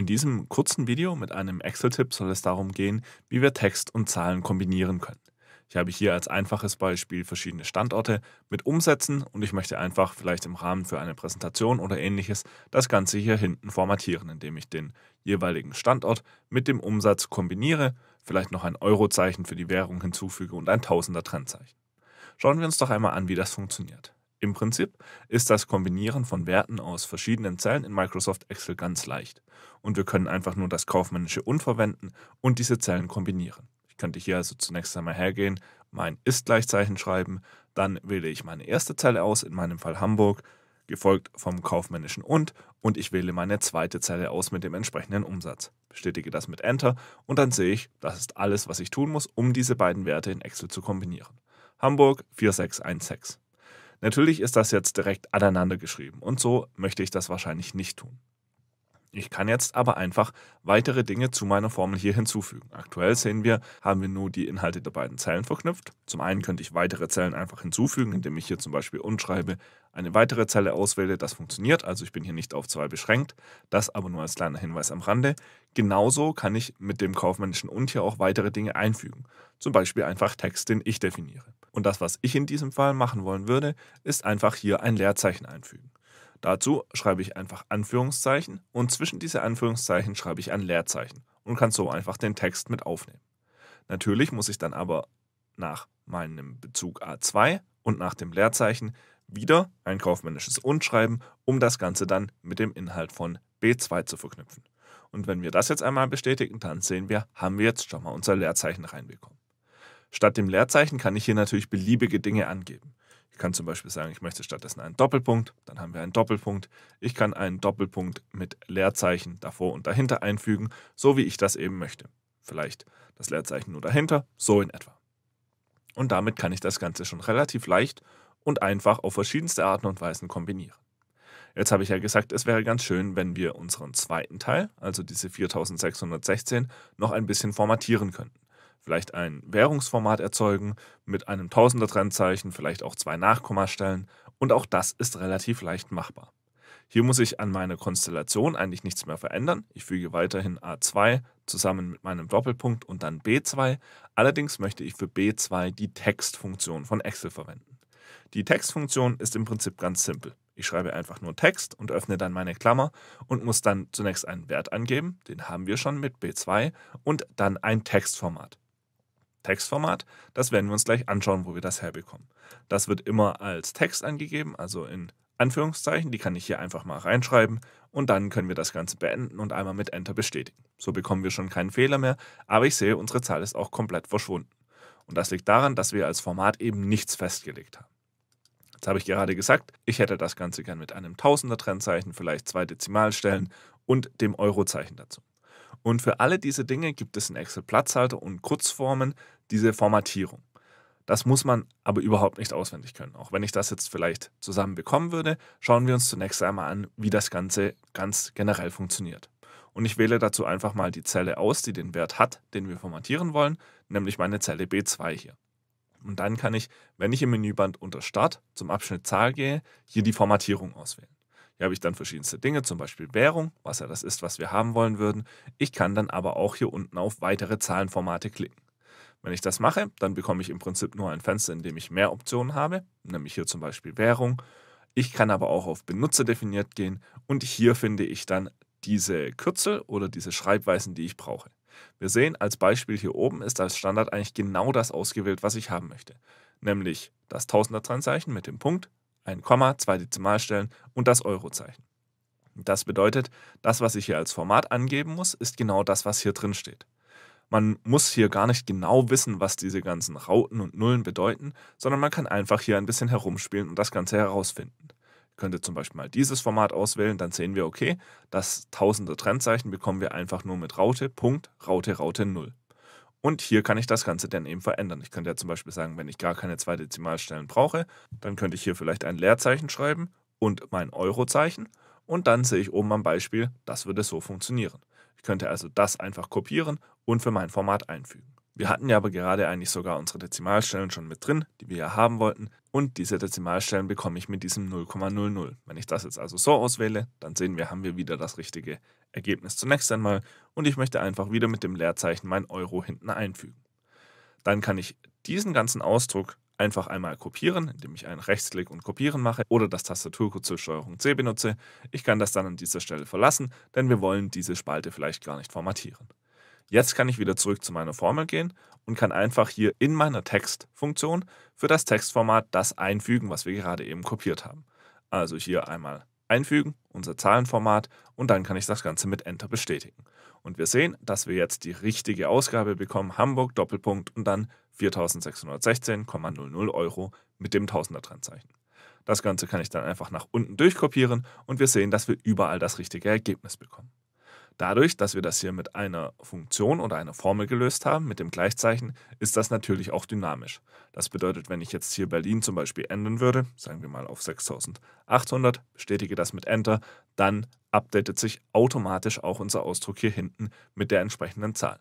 In diesem kurzen Video mit einem Excel-Tipp soll es darum gehen, wie wir Text und Zahlen kombinieren können. Ich habe hier als einfaches Beispiel verschiedene Standorte mit Umsätzen und ich möchte einfach vielleicht im Rahmen für eine Präsentation oder ähnliches das Ganze hier hinten formatieren, indem ich den jeweiligen Standort mit dem Umsatz kombiniere, vielleicht noch ein Eurozeichen für die Währung hinzufüge und ein Tausender Trennzeichen. Schauen wir uns doch einmal an, wie das funktioniert. Im Prinzip ist das Kombinieren von Werten aus verschiedenen Zellen in Microsoft Excel ganz leicht. Und wir können einfach nur das kaufmännische Und verwenden und diese Zellen kombinieren. Ich könnte hier also zunächst einmal hergehen, mein Ist-Gleichzeichen schreiben, dann wähle ich meine erste Zelle aus, in meinem Fall Hamburg, gefolgt vom kaufmännischen und und ich wähle meine zweite Zelle aus mit dem entsprechenden Umsatz. Bestätige das mit Enter und dann sehe ich, das ist alles, was ich tun muss, um diese beiden Werte in Excel zu kombinieren. Hamburg 4616. Natürlich ist das jetzt direkt aneinander geschrieben und so möchte ich das wahrscheinlich nicht tun. Ich kann jetzt aber einfach weitere Dinge zu meiner Formel hier hinzufügen. Aktuell sehen wir, haben wir nur die Inhalte der beiden Zellen verknüpft. Zum einen könnte ich weitere Zellen einfach hinzufügen, indem ich hier zum Beispiel unschreibe, eine weitere Zelle auswähle. Das funktioniert, also ich bin hier nicht auf zwei beschränkt. Das aber nur als kleiner Hinweis am Rande. Genauso kann ich mit dem kaufmännischen und hier auch weitere Dinge einfügen. Zum Beispiel einfach Text, den ich definiere. Und das, was ich in diesem Fall machen wollen würde, ist einfach hier ein Leerzeichen einfügen. Dazu schreibe ich einfach Anführungszeichen und zwischen diese Anführungszeichen schreibe ich ein Leerzeichen und kann so einfach den Text mit aufnehmen. Natürlich muss ich dann aber nach meinem Bezug A2 und nach dem Leerzeichen wieder ein kaufmännisches Und schreiben, um das Ganze dann mit dem Inhalt von B2 zu verknüpfen. Und wenn wir das jetzt einmal bestätigen, dann sehen wir, haben wir jetzt schon mal unser Leerzeichen reinbekommen. Statt dem Leerzeichen kann ich hier natürlich beliebige Dinge angeben. Ich kann zum Beispiel sagen, ich möchte stattdessen einen Doppelpunkt, dann haben wir einen Doppelpunkt. Ich kann einen Doppelpunkt mit Leerzeichen davor und dahinter einfügen, so wie ich das eben möchte. Vielleicht das Leerzeichen nur dahinter, so in etwa. Und damit kann ich das Ganze schon relativ leicht und einfach auf verschiedenste Arten und Weisen kombinieren. Jetzt habe ich ja gesagt, es wäre ganz schön, wenn wir unseren zweiten Teil, also diese 4616, noch ein bisschen formatieren könnten vielleicht ein Währungsformat erzeugen mit einem tausender trennzeichen vielleicht auch zwei Nachkommastellen und auch das ist relativ leicht machbar. Hier muss ich an meiner Konstellation eigentlich nichts mehr verändern. Ich füge weiterhin A2 zusammen mit meinem Doppelpunkt und dann B2. Allerdings möchte ich für B2 die Textfunktion von Excel verwenden. Die Textfunktion ist im Prinzip ganz simpel. Ich schreibe einfach nur Text und öffne dann meine Klammer und muss dann zunächst einen Wert angeben, den haben wir schon mit B2, und dann ein Textformat. Textformat. Das werden wir uns gleich anschauen, wo wir das herbekommen. Das wird immer als Text angegeben, also in Anführungszeichen. Die kann ich hier einfach mal reinschreiben und dann können wir das Ganze beenden und einmal mit Enter bestätigen. So bekommen wir schon keinen Fehler mehr, aber ich sehe, unsere Zahl ist auch komplett verschwunden. Und das liegt daran, dass wir als Format eben nichts festgelegt haben. Jetzt habe ich gerade gesagt, ich hätte das Ganze gern mit einem Tausender-Trennzeichen, vielleicht zwei Dezimalstellen und dem Eurozeichen dazu. Und für alle diese Dinge gibt es in Excel Platzhalter und Kurzformen diese Formatierung. Das muss man aber überhaupt nicht auswendig können. Auch wenn ich das jetzt vielleicht zusammen bekommen würde, schauen wir uns zunächst einmal an, wie das Ganze ganz generell funktioniert. Und ich wähle dazu einfach mal die Zelle aus, die den Wert hat, den wir formatieren wollen, nämlich meine Zelle B2 hier. Und dann kann ich, wenn ich im Menüband unter Start zum Abschnitt Zahl gehe, hier die Formatierung auswählen. Hier habe ich dann verschiedenste Dinge, zum Beispiel Währung, was ja das ist, was wir haben wollen würden. Ich kann dann aber auch hier unten auf weitere Zahlenformate klicken. Wenn ich das mache, dann bekomme ich im Prinzip nur ein Fenster, in dem ich mehr Optionen habe, nämlich hier zum Beispiel Währung. Ich kann aber auch auf Benutzer definiert gehen und hier finde ich dann diese Kürzel oder diese Schreibweisen, die ich brauche. Wir sehen als Beispiel hier oben ist als Standard eigentlich genau das ausgewählt, was ich haben möchte, nämlich das Tausender-Trendzeichen mit dem Punkt, ein Komma, zwei Dezimalstellen und das Eurozeichen. Das bedeutet, das, was ich hier als Format angeben muss, ist genau das, was hier drin steht. Man muss hier gar nicht genau wissen, was diese ganzen Rauten und Nullen bedeuten, sondern man kann einfach hier ein bisschen herumspielen und das Ganze herausfinden. Ich könnte zum Beispiel mal dieses Format auswählen, dann sehen wir, okay, das tausende Trendzeichen bekommen wir einfach nur mit Raute, Punkt, Raute, Raute, Null. Und hier kann ich das Ganze dann eben verändern. Ich könnte ja zum Beispiel sagen, wenn ich gar keine zwei Dezimalstellen brauche, dann könnte ich hier vielleicht ein Leerzeichen schreiben und mein Eurozeichen. Und dann sehe ich oben am Beispiel, das würde so funktionieren. Ich könnte also das einfach kopieren und für mein Format einfügen. Wir hatten ja aber gerade eigentlich sogar unsere Dezimalstellen schon mit drin, die wir ja haben wollten, und diese Dezimalstellen bekomme ich mit diesem 0,00. Wenn ich das jetzt also so auswähle, dann sehen wir, haben wir wieder das richtige Ergebnis zunächst einmal und ich möchte einfach wieder mit dem Leerzeichen mein Euro hinten einfügen. Dann kann ich diesen ganzen Ausdruck einfach einmal kopieren, indem ich einen Rechtsklick und Kopieren mache oder das Tastaturkürzel Steuerung C benutze. Ich kann das dann an dieser Stelle verlassen, denn wir wollen diese Spalte vielleicht gar nicht formatieren. Jetzt kann ich wieder zurück zu meiner Formel gehen und kann einfach hier in meiner Textfunktion für das Textformat das einfügen, was wir gerade eben kopiert haben. Also hier einmal einfügen, unser Zahlenformat und dann kann ich das Ganze mit Enter bestätigen. Und wir sehen, dass wir jetzt die richtige Ausgabe bekommen, Hamburg, Doppelpunkt und dann 4616,00 Euro mit dem tausender trennzeichen Das Ganze kann ich dann einfach nach unten durchkopieren und wir sehen, dass wir überall das richtige Ergebnis bekommen. Dadurch, dass wir das hier mit einer Funktion oder einer Formel gelöst haben, mit dem Gleichzeichen, ist das natürlich auch dynamisch. Das bedeutet, wenn ich jetzt hier Berlin zum Beispiel ändern würde, sagen wir mal auf 6800, bestätige das mit Enter, dann updatet sich automatisch auch unser Ausdruck hier hinten mit der entsprechenden Zahl.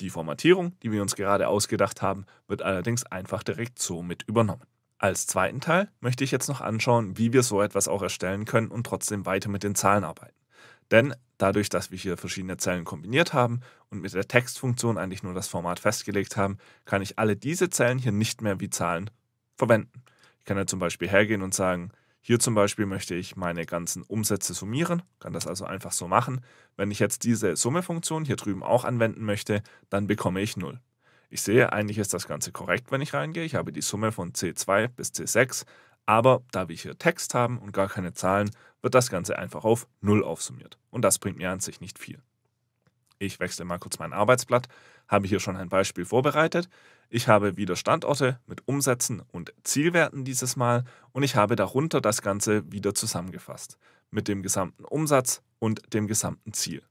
Die Formatierung, die wir uns gerade ausgedacht haben, wird allerdings einfach direkt so mit übernommen. Als zweiten Teil möchte ich jetzt noch anschauen, wie wir so etwas auch erstellen können und trotzdem weiter mit den Zahlen arbeiten. Denn Dadurch, dass wir hier verschiedene Zellen kombiniert haben und mit der Textfunktion eigentlich nur das Format festgelegt haben, kann ich alle diese Zellen hier nicht mehr wie Zahlen verwenden. Ich kann ja zum Beispiel hergehen und sagen, hier zum Beispiel möchte ich meine ganzen Umsätze summieren, kann das also einfach so machen. Wenn ich jetzt diese Summefunktion hier drüben auch anwenden möchte, dann bekomme ich 0. Ich sehe, eigentlich ist das Ganze korrekt, wenn ich reingehe. Ich habe die Summe von C2 bis C6, aber da wir hier Text haben und gar keine Zahlen, wird das Ganze einfach auf 0 aufsummiert. Und das bringt mir an sich nicht viel. Ich wechsle mal kurz mein Arbeitsblatt, habe hier schon ein Beispiel vorbereitet. Ich habe wieder Standorte mit Umsätzen und Zielwerten dieses Mal und ich habe darunter das Ganze wieder zusammengefasst mit dem gesamten Umsatz und dem gesamten Ziel.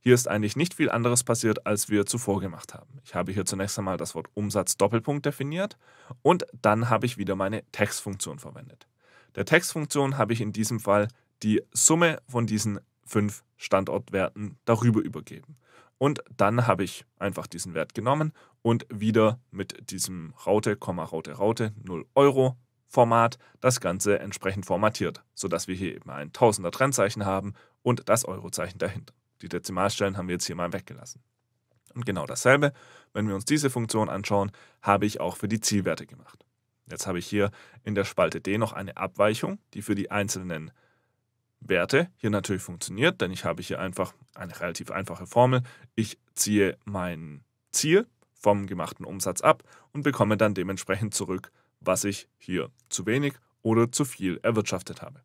Hier ist eigentlich nicht viel anderes passiert, als wir zuvor gemacht haben. Ich habe hier zunächst einmal das Wort Umsatz-Doppelpunkt definiert und dann habe ich wieder meine Textfunktion verwendet. Der Textfunktion habe ich in diesem Fall die Summe von diesen fünf Standortwerten darüber übergeben. Und dann habe ich einfach diesen Wert genommen und wieder mit diesem Raute, Komma, Raute, Raute 0 Euro Format das Ganze entsprechend formatiert, sodass wir hier eben ein 1000er Trennzeichen haben und das Eurozeichen dahinter. Die Dezimalstellen haben wir jetzt hier mal weggelassen. Und genau dasselbe, wenn wir uns diese Funktion anschauen, habe ich auch für die Zielwerte gemacht. Jetzt habe ich hier in der Spalte D noch eine Abweichung, die für die einzelnen Werte hier natürlich funktioniert, denn ich habe hier einfach eine relativ einfache Formel. Ich ziehe mein Ziel vom gemachten Umsatz ab und bekomme dann dementsprechend zurück, was ich hier zu wenig oder zu viel erwirtschaftet habe.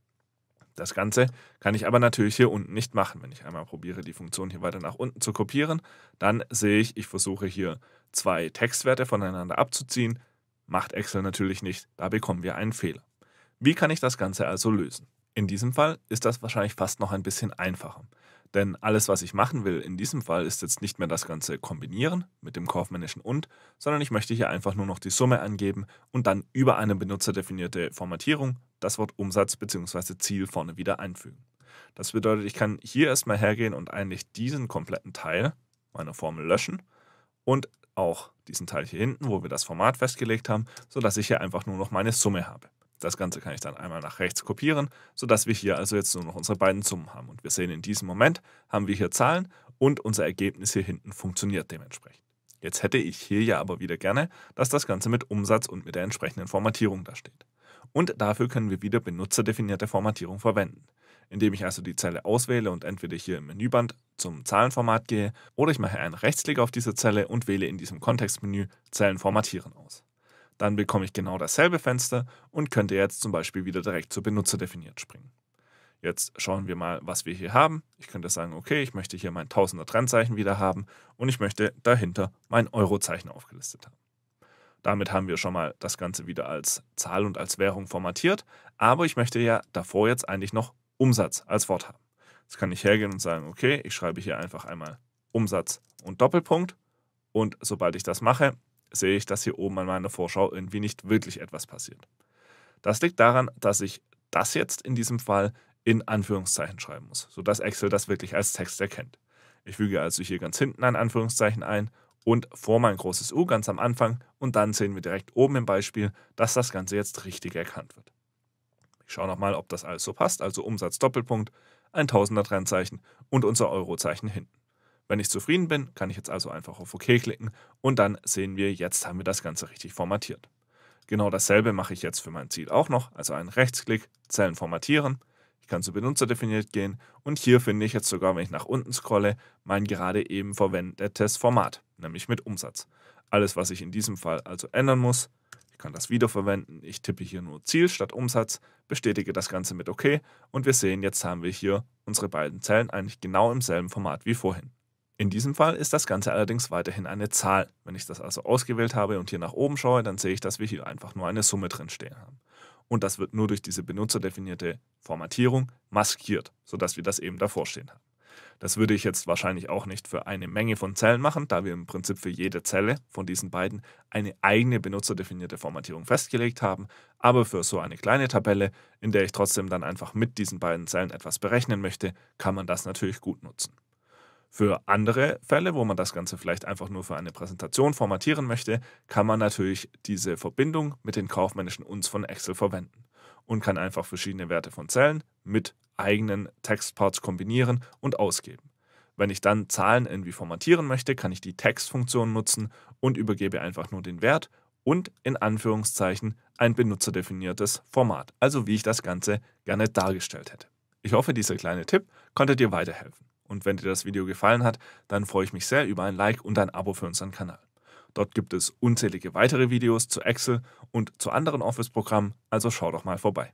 Das Ganze kann ich aber natürlich hier unten nicht machen. Wenn ich einmal probiere, die Funktion hier weiter nach unten zu kopieren, dann sehe ich, ich versuche hier zwei Textwerte voneinander abzuziehen. Macht Excel natürlich nicht, da bekommen wir einen Fehler. Wie kann ich das Ganze also lösen? In diesem Fall ist das wahrscheinlich fast noch ein bisschen einfacher. Denn alles, was ich machen will in diesem Fall, ist jetzt nicht mehr das Ganze kombinieren mit dem kaufmännischen und, sondern ich möchte hier einfach nur noch die Summe angeben und dann über eine benutzerdefinierte Formatierung das Wort Umsatz bzw. Ziel vorne wieder einfügen. Das bedeutet, ich kann hier erstmal hergehen und eigentlich diesen kompletten Teil meiner Formel löschen und auch diesen Teil hier hinten, wo wir das Format festgelegt haben, sodass ich hier einfach nur noch meine Summe habe. Das Ganze kann ich dann einmal nach rechts kopieren, sodass wir hier also jetzt nur noch unsere beiden Summen haben. Und wir sehen, in diesem Moment haben wir hier Zahlen und unser Ergebnis hier hinten funktioniert dementsprechend. Jetzt hätte ich hier ja aber wieder gerne, dass das Ganze mit Umsatz und mit der entsprechenden Formatierung dasteht. Und dafür können wir wieder benutzerdefinierte Formatierung verwenden. Indem ich also die Zelle auswähle und entweder hier im Menüband zum Zahlenformat gehe oder ich mache einen Rechtsklick auf diese Zelle und wähle in diesem Kontextmenü Zellen formatieren aus. Dann bekomme ich genau dasselbe Fenster und könnte jetzt zum Beispiel wieder direkt zur Benutzer definiert springen. Jetzt schauen wir mal, was wir hier haben. Ich könnte sagen, okay, ich möchte hier mein 1000er Trennzeichen wieder haben und ich möchte dahinter mein Eurozeichen aufgelistet haben. Damit haben wir schon mal das Ganze wieder als Zahl und als Währung formatiert, aber ich möchte ja davor jetzt eigentlich noch Umsatz als Wort haben. Jetzt kann ich hergehen und sagen, okay, ich schreibe hier einfach einmal Umsatz und Doppelpunkt und sobald ich das mache, sehe ich, dass hier oben an meiner Vorschau irgendwie nicht wirklich etwas passiert. Das liegt daran, dass ich das jetzt in diesem Fall in Anführungszeichen schreiben muss, sodass Excel das wirklich als Text erkennt. Ich füge also hier ganz hinten ein Anführungszeichen ein und vor mein großes U ganz am Anfang und dann sehen wir direkt oben im Beispiel, dass das Ganze jetzt richtig erkannt wird. Ich schaue nochmal, ob das alles so passt, also Umsatz Doppelpunkt, ein Tausender Trennzeichen und unser Eurozeichen hinten. Wenn ich zufrieden bin, kann ich jetzt also einfach auf OK klicken und dann sehen wir, jetzt haben wir das Ganze richtig formatiert. Genau dasselbe mache ich jetzt für mein Ziel auch noch, also einen Rechtsklick, Zellen formatieren. Ich kann zu benutzerdefiniert gehen und hier finde ich jetzt sogar, wenn ich nach unten scrolle, mein gerade eben verwendetes Format, nämlich mit Umsatz. Alles, was ich in diesem Fall also ändern muss, ich kann das wiederverwenden, ich tippe hier nur Ziel statt Umsatz, bestätige das Ganze mit OK und wir sehen, jetzt haben wir hier unsere beiden Zellen eigentlich genau im selben Format wie vorhin. In diesem Fall ist das Ganze allerdings weiterhin eine Zahl. Wenn ich das also ausgewählt habe und hier nach oben schaue, dann sehe ich, dass wir hier einfach nur eine Summe drin stehen haben. Und das wird nur durch diese benutzerdefinierte Formatierung maskiert, sodass wir das eben davor stehen haben. Das würde ich jetzt wahrscheinlich auch nicht für eine Menge von Zellen machen, da wir im Prinzip für jede Zelle von diesen beiden eine eigene benutzerdefinierte Formatierung festgelegt haben, aber für so eine kleine Tabelle, in der ich trotzdem dann einfach mit diesen beiden Zellen etwas berechnen möchte, kann man das natürlich gut nutzen. Für andere Fälle, wo man das Ganze vielleicht einfach nur für eine Präsentation formatieren möchte, kann man natürlich diese Verbindung mit den kaufmännischen Uns von Excel verwenden und kann einfach verschiedene Werte von Zellen mit eigenen Textparts kombinieren und ausgeben. Wenn ich dann Zahlen irgendwie formatieren möchte, kann ich die Textfunktion nutzen und übergebe einfach nur den Wert und in Anführungszeichen ein benutzerdefiniertes Format, also wie ich das Ganze gerne dargestellt hätte. Ich hoffe, dieser kleine Tipp konnte dir weiterhelfen. Und wenn dir das Video gefallen hat, dann freue ich mich sehr über ein Like und ein Abo für unseren Kanal. Dort gibt es unzählige weitere Videos zu Excel und zu anderen Office-Programmen, also schau doch mal vorbei.